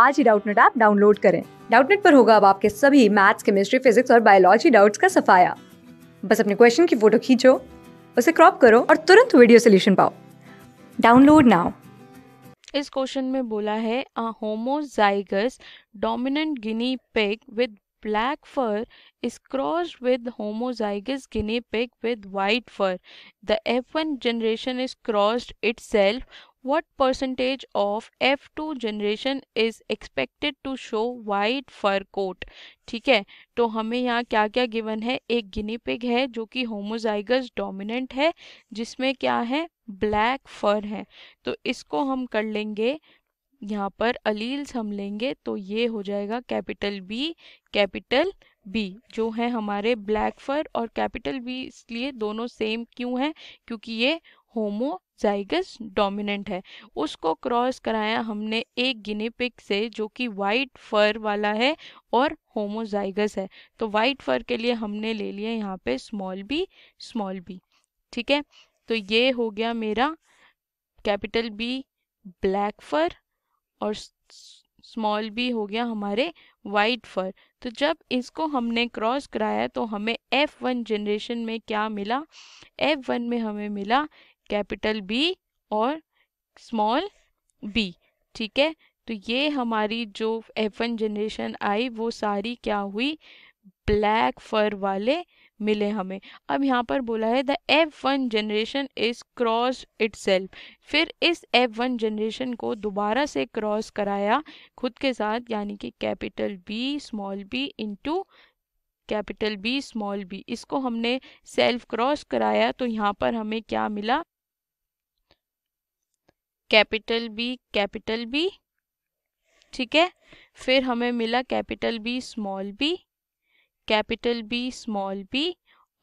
आज ही Doubtnut app download करें डाउटनेट पर होगा अब आपके सभी मैथ्स केमिस्ट्री फिजिक्स और बायोलॉजी डाउट्स का सफाया बस अपने क्वेश्चन की फोटो खींचो उसे क्रॉप करो और तुरंत वीडियो सोल्यूशन पाओ डाउनलोड नाउ इस क्वेश्चन में बोला है a homozygous dominant guinea pig with black fur is cross with homozygous guinea pig with white fur the F one generation is is it self What percentage of F2 generation is expected to show white fur coat ठीक है तो हमें यहाँ क्या क्या given है एक guinea pig है जो कि होमोजाइगस डोमिनेंट है जिसमें क्या है ब्लैक फर है तो इसको हम कर लेंगे यहाँ पर अलील्स हम लेंगे तो ये हो जाएगा कैपिटल बी कैपिटल बी जो है हमारे ब्लैक फर और कैपिटल बी इसलिए दोनों सेम क्यों हैं क्योंकि ये होमोजाइगस डोमिनेंट है उसको क्रॉस कराया हमने एक गिनी पिक से जो कि वाइट फर वाला है और होमोजाइगस है तो वाइट फर के लिए हमने ले लिया यहाँ पे स्मॉल बी स्मॉल बी ठीक है तो ये हो गया मेरा कैपिटल बी ब्लैक फर और स्मॉल बी हो गया हमारे वाइट फर तो जब इसको हमने क्रॉस कराया तो हमें एफ वन जनरेशन में क्या मिला एफ वन में हमें मिला कैपिटल बी और स्मॉल बी ठीक है तो ये हमारी जो एफ वन जनरेशन आई वो सारी क्या हुई ब्लैक फर वाले मिले हमें अब यहाँ पर बोला है the F one generation is cross it फिर इस एफ वन जनरेशन को दोबारा से क्रॉस कराया खुद के साथ यानी कि capital B small B into capital B small B इसको हमने सेल्फ क्रॉस कराया तो यहाँ पर हमें क्या मिला कैपिटल बी कैपिटल बी ठीक है फिर हमें मिला capital B small B capital B small B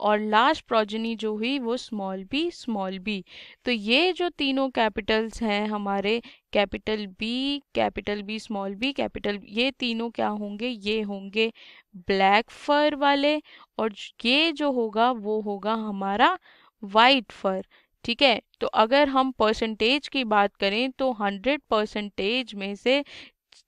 और लास्ट प्रोजनी जो हुई वो स्मॉल बी स्मॉल बी तो ये जो तीनों कैपिटल्स हैं हमारे capital B capital B small B capital ये तीनों क्या होंगे ये होंगे ब्लैक फर वाले और ये जो होगा वो होगा हमारा वाइट फर ठीक है तो अगर हम परसेंटेज की बात करें तो 100 परसेंटेज में से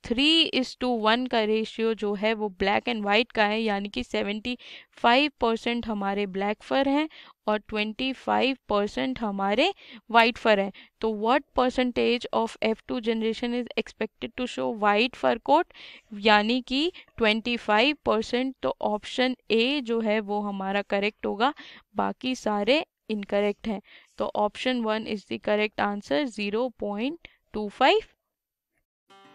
थ्री इज़ टू वन का रेशियो जो है वो ब्लैक एंड वाइट का है यानी कि सेवेंटी फाइव परसेंट हमारे ब्लैक फर हैं और ट्वेंटी फाइव परसेंट हमारे वाइट फर हैं तो what percentage of F two generation is expected to show white fur coat यानी कि ट्वेंटी फाइव परसेंट तो ऑप्शन ए जो है वो हमारा करेक्ट होगा बाकी सारे इनकरेक्ट हैं तो option one is the correct answer zero point two five